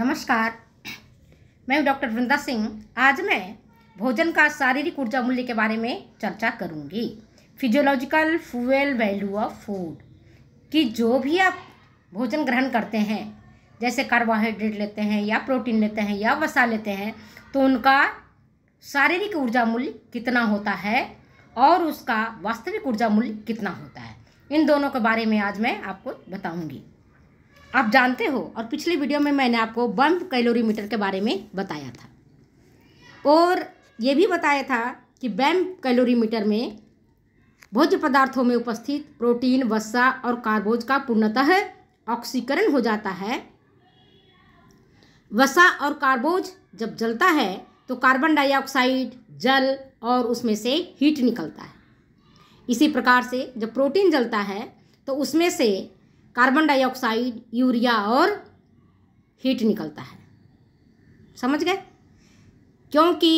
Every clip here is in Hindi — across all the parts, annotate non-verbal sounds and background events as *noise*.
नमस्कार मैं डॉक्टर वृंदा सिंह आज मैं भोजन का शारीरिक ऊर्जा मूल्य के बारे में चर्चा करूंगी physiological fuel value of food कि जो भी आप भोजन ग्रहण करते हैं जैसे कार्बोहाइड्रेट लेते हैं या प्रोटीन लेते हैं या वसा लेते हैं तो उनका शारीरिक ऊर्जा मूल्य कितना होता है और उसका वास्तविक ऊर्जा मूल्य कितना होता है इन दोनों के बारे में आज मैं आपको बताऊंगी आप जानते हो और पिछली वीडियो में मैंने आपको बम्प कैलोरीमीटर के बारे में बताया था और ये भी बताया था कि बैम्प कैलोरीमीटर में भोज्य पदार्थों में उपस्थित प्रोटीन वसा और कार्बोज का पूर्णतः ऑक्सीकरण हो जाता है वसा और कार्बोज जब जलता है तो कार्बन डाइऑक्साइड जल और उसमें से हीट निकलता है इसी प्रकार से जब प्रोटीन जलता है तो उसमें से कार्बन डाइऑक्साइड यूरिया और हीट निकलता है समझ गए क्योंकि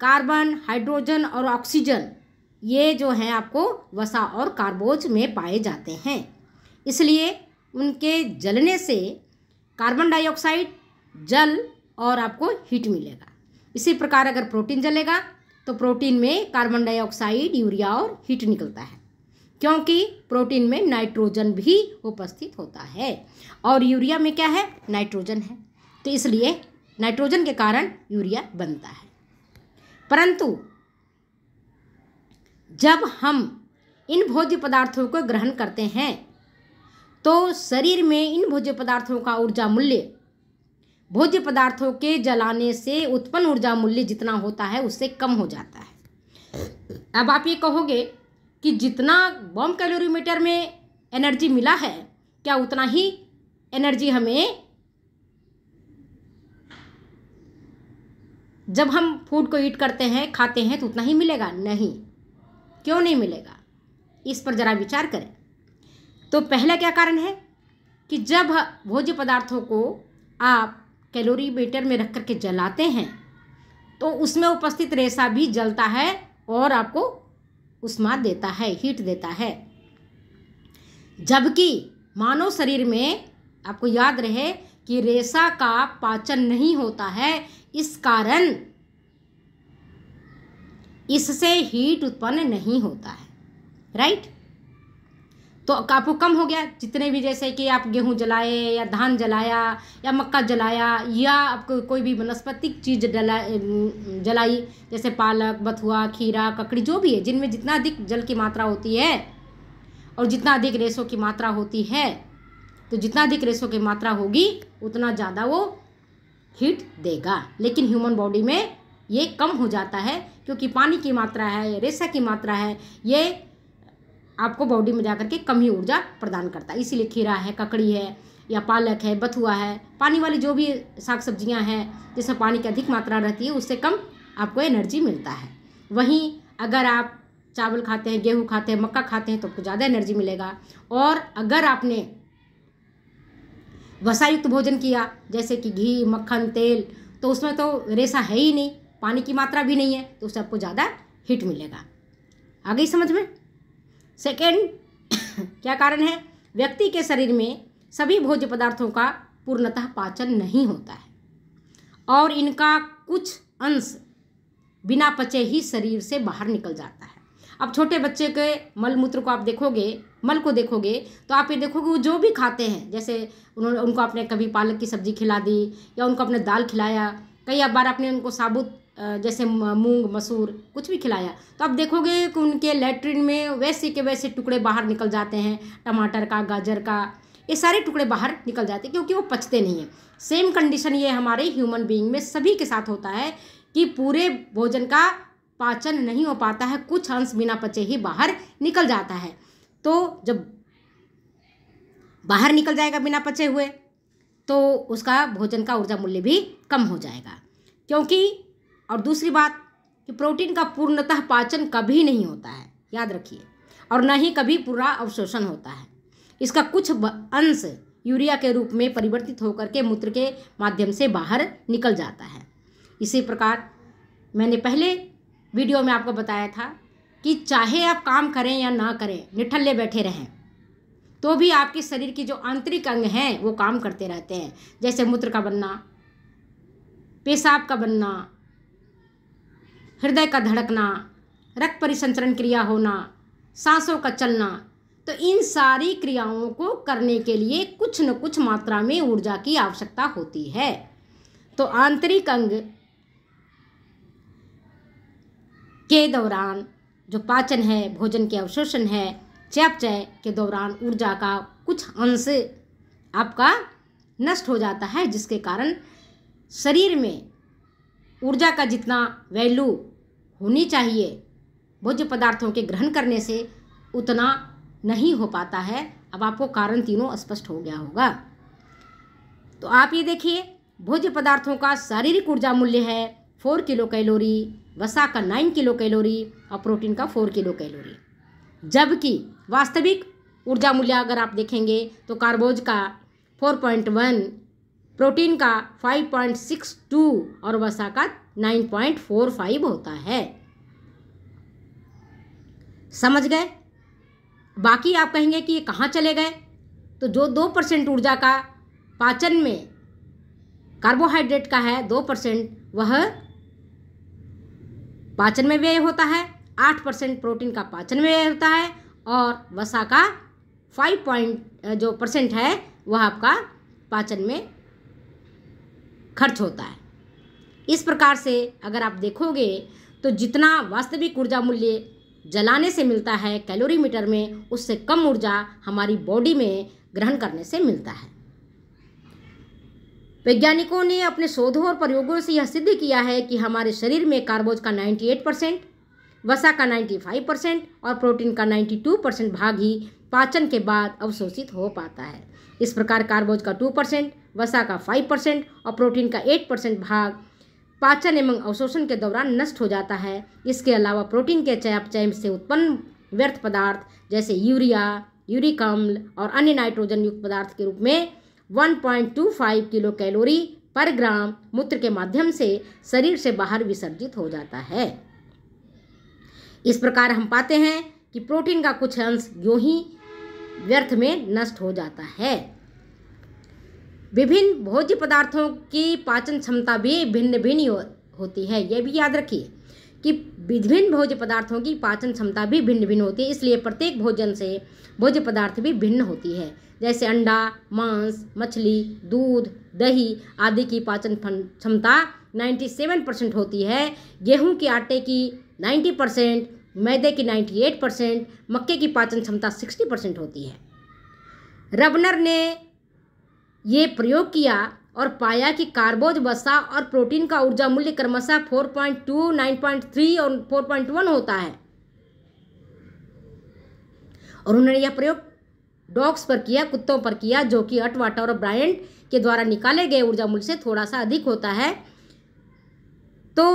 कार्बन हाइड्रोजन और ऑक्सीजन ये जो हैं आपको वसा और कार्बोज में पाए जाते हैं इसलिए उनके जलने से कार्बन डाइऑक्साइड जल और आपको हीट मिलेगा इसी प्रकार अगर प्रोटीन जलेगा तो प्रोटीन में कार्बन डाइऑक्साइड यूरिया और हीट निकलता है क्योंकि प्रोटीन में नाइट्रोजन भी उपस्थित होता है और यूरिया में क्या है नाइट्रोजन है तो इसलिए नाइट्रोजन के कारण यूरिया बनता है परंतु जब हम इन भोज्य पदार्थों को ग्रहण करते हैं तो शरीर में इन भोज्य पदार्थों का ऊर्जा मूल्य भोज्य पदार्थों के जलाने से उत्पन्न ऊर्जा मूल्य जितना होता है उससे कम हो जाता है अब आप ये कहोगे कि जितना बम कैलोरीमीटर में एनर्जी मिला है क्या उतना ही एनर्जी हमें जब हम फूड को ईट करते हैं खाते हैं तो उतना ही मिलेगा नहीं क्यों नहीं मिलेगा इस पर ज़रा विचार करें तो पहला क्या कारण है कि जब भोज्य पदार्थों को आप कैलोरी मीटर में रख करके जलाते हैं तो उसमें उपस्थित रेसा भी जलता है और आपको उष्मा देता है हीट देता है जबकि मानव शरीर में आपको याद रहे कि रेशा का पाचन नहीं होता है इस कारण इससे हीट उत्पन्न नहीं होता है राइट तो आपको कम हो गया जितने भी जैसे कि आप गेहूं जलाए या धान जलाया या मक्का जलाया या आपको कोई भी वनस्पतिक चीज़ जला जलाई जैसे पालक बथुआ खीरा ककड़ी जो भी है जिनमें जितना अधिक जल की मात्रा होती है और जितना अधिक रेशों की मात्रा होती है तो जितना अधिक रेशों की मात्रा होगी उतना ज़्यादा वो हीट देगा लेकिन ह्यूमन बॉडी में ये कम हो जाता है क्योंकि पानी की मात्रा है रेशा की मात्रा है ये आपको बॉडी में जा के कम ही ऊर्जा प्रदान करता है इसीलिए खीरा है ककड़ी है या पालक है बथुआ है पानी वाली जो भी साग सब्जियां हैं जिसमें पानी की अधिक मात्रा रहती है उससे कम आपको एनर्जी मिलता है वहीं अगर आप चावल खाते हैं गेहूँ खाते हैं मक्का खाते हैं तो आपको ज़्यादा एनर्जी मिलेगा और अगर आपने वसायुक्त भोजन किया जैसे कि घी मक्खन तेल तो उसमें तो रेसा है ही नहीं पानी की मात्रा भी नहीं है तो उससे आपको ज़्यादा हिट मिलेगा आ गई समझ में सेकेंड *coughs* क्या कारण है व्यक्ति के शरीर में सभी भोज्य पदार्थों का पूर्णतः पाचन नहीं होता है और इनका कुछ अंश बिना पचे ही शरीर से बाहर निकल जाता है अब छोटे बच्चे के मल मूत्र को आप देखोगे मल को देखोगे तो आप ये देखोगे वो जो भी खाते हैं जैसे उन्होंने उनको अपने कभी पालक की सब्जी खिला दी या उनको अपने दाल खिलाया कई बार आपने उनको साबुत जैसे मूंग मसूर कुछ भी खिलाया तो आप देखोगे कि उनके लेटरिन में वैसे के वैसे टुकड़े बाहर निकल जाते हैं टमाटर का गाजर का ये सारे टुकड़े बाहर निकल जाते हैं क्योंकि वो पचते नहीं हैं सेम कंडीशन ये हमारे ह्यूमन बीइंग में सभी के साथ होता है कि पूरे भोजन का पाचन नहीं हो पाता है कुछ अंश बिना पचे ही बाहर निकल जाता है तो जब बाहर निकल जाएगा बिना पचे हुए तो उसका भोजन का ऊर्जा मूल्य भी कम हो जाएगा क्योंकि और दूसरी बात कि प्रोटीन का पूर्णतः पाचन कभी नहीं होता है याद रखिए और न ही कभी पूरा अवशोषण होता है इसका कुछ अंश यूरिया के रूप में परिवर्तित होकर के मूत्र के माध्यम से बाहर निकल जाता है इसी प्रकार मैंने पहले वीडियो में आपको बताया था कि चाहे आप काम करें या ना करें निठल्ले बैठे रहें तो भी आपके शरीर की जो आंतरिक अंग हैं वो काम करते रहते हैं जैसे मूत्र का बनना पेशाब का बनना हृदय का धड़कना रक्त परिसंचरण क्रिया होना सांसों का चलना तो इन सारी क्रियाओं को करने के लिए कुछ न कुछ मात्रा में ऊर्जा की आवश्यकता होती है तो आंतरिक अंग के दौरान जो पाचन है भोजन के अवशोषण है चयापचय के दौरान ऊर्जा का कुछ अंश आपका नष्ट हो जाता है जिसके कारण शरीर में ऊर्जा का जितना वैल्यू होनी चाहिए भोज्य पदार्थों के ग्रहण करने से उतना नहीं हो पाता है अब आपको कारण तीनों स्पष्ट हो गया होगा तो आप ये देखिए भोज्य पदार्थों का शारीरिक ऊर्जा मूल्य है फोर किलो कैलोरी वसा का नाइन किलो कैलोरी और प्रोटीन का फोर किलो कैलोरी जबकि वास्तविक ऊर्जा मूल्य अगर आप देखेंगे तो कार्बोज का फोर पॉइंट वन प्रोटीन का 5.62 और वसा का 9.45 होता है समझ गए बाकी आप कहेंगे कि ये कहाँ चले गए तो जो दो परसेंट ऊर्जा का पाचन में कार्बोहाइड्रेट का है दो परसेंट वह पाचन में व्यय होता है आठ परसेंट प्रोटीन का पाचन में व्यय होता है और वसा का फाइव पॉइंट जो परसेंट है वह आपका पाचन में खर्च होता है इस प्रकार से अगर आप देखोगे तो जितना वास्तविक ऊर्जा मूल्य जलाने से मिलता है कैलोरी मीटर में उससे कम ऊर्जा हमारी बॉडी में ग्रहण करने से मिलता है वैज्ञानिकों ने अपने शोधों और प्रयोगों से यह सिद्ध किया है कि हमारे शरीर में कार्बोज का 98 परसेंट वसा का 95 परसेंट और प्रोटीन का 92 परसेंट भाग ही पाचन के बाद अवशोषित हो पाता है इस प्रकार कार्बोज का 2 परसेंट वसा का 5 परसेंट और प्रोटीन का 8 परसेंट भाग पाचन एवं अवशोषण के दौरान नष्ट हो जाता है इसके अलावा प्रोटीन के चयापचय से उत्पन्न व्यर्थ पदार्थ जैसे यूरिया यूरिक अम्ल और अन्य नाइट्रोजन युक्त पदार्थ के रूप में 1.25 किलो कैलोरी पर ग्राम मूत्र के माध्यम से शरीर से बाहर विसर्जित हो जाता है इस प्रकार हम पाते हैं कि प्रोटीन का कुछ अंश यो ही व्यर्थ में नष्ट हो जाता है विभिन्न भोज्य पदार्थों की पाचन क्षमता भी भिन्न भिन्न हो, होती है यह भी याद रखिए कि विभिन्न भोज्य पदार्थों की पाचन क्षमता भी भिन्न भिन्न होती है इसलिए प्रत्येक भोजन से भोज्य पदार्थ भी भिन्न होती है जैसे अंडा मांस मछली दूध दही आदि की पाचन क्षमता 97 परसेंट होती है गेहूं के आटे की 90 परसेंट मैदे की 98 परसेंट मक्के की पाचन क्षमता 60 परसेंट होती है रबनर ने ये प्रयोग किया और पाया कि कार्बोज वसा और प्रोटीन का ऊर्जा मूल्य क्रमशः 4.2, 9.3 और 4.1 होता है और उन्होंने यह प्रयोग डॉग्स पर किया कुत्तों पर किया जो कि अटवाटर और ब्रायंट के द्वारा निकाले गए ऊर्जा मूल्य से थोड़ा सा अधिक होता है तो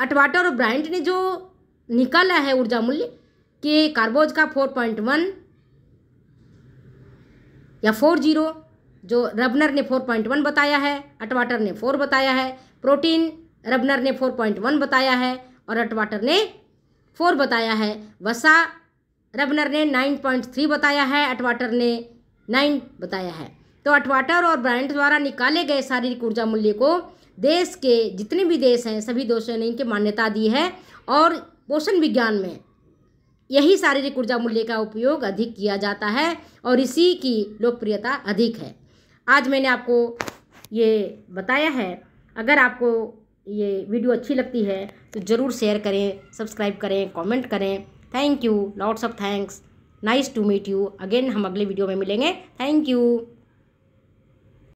अटवाटा और ब्राइंट ने जो निकाला है ऊर्जा मूल्य के कार्बोज का फोर पॉइंट वन या फोर जीरो जो रबनर ने फोर पॉइंट वन बताया है अटवाटर ने फोर बताया है प्रोटीन रबनर ने फोर पॉइंट वन बताया है और अटवाटर ने फोर बताया है वसा रबनर ने नाइन पॉइंट थ्री बताया है अटवाटर ने नाइन बताया है तो अटवाटर और ब्रांड द्वारा निकाले गए शारीरिक ऊर्जा मूल्य को देश के जितने भी देश हैं सभी देशों ने इनके मान्यता दी है और पोषण विज्ञान में यही शारीरिक ऊर्जा मूल्य का उपयोग अधिक किया जाता है और इसी की लोकप्रियता अधिक है आज मैंने आपको ये बताया है अगर आपको ये वीडियो अच्छी लगती है तो ज़रूर शेयर करें सब्सक्राइब करें कमेंट करें thank you lots of thanks nice to meet you again हम अगले वीडियो में मिलेंगे थैंक यू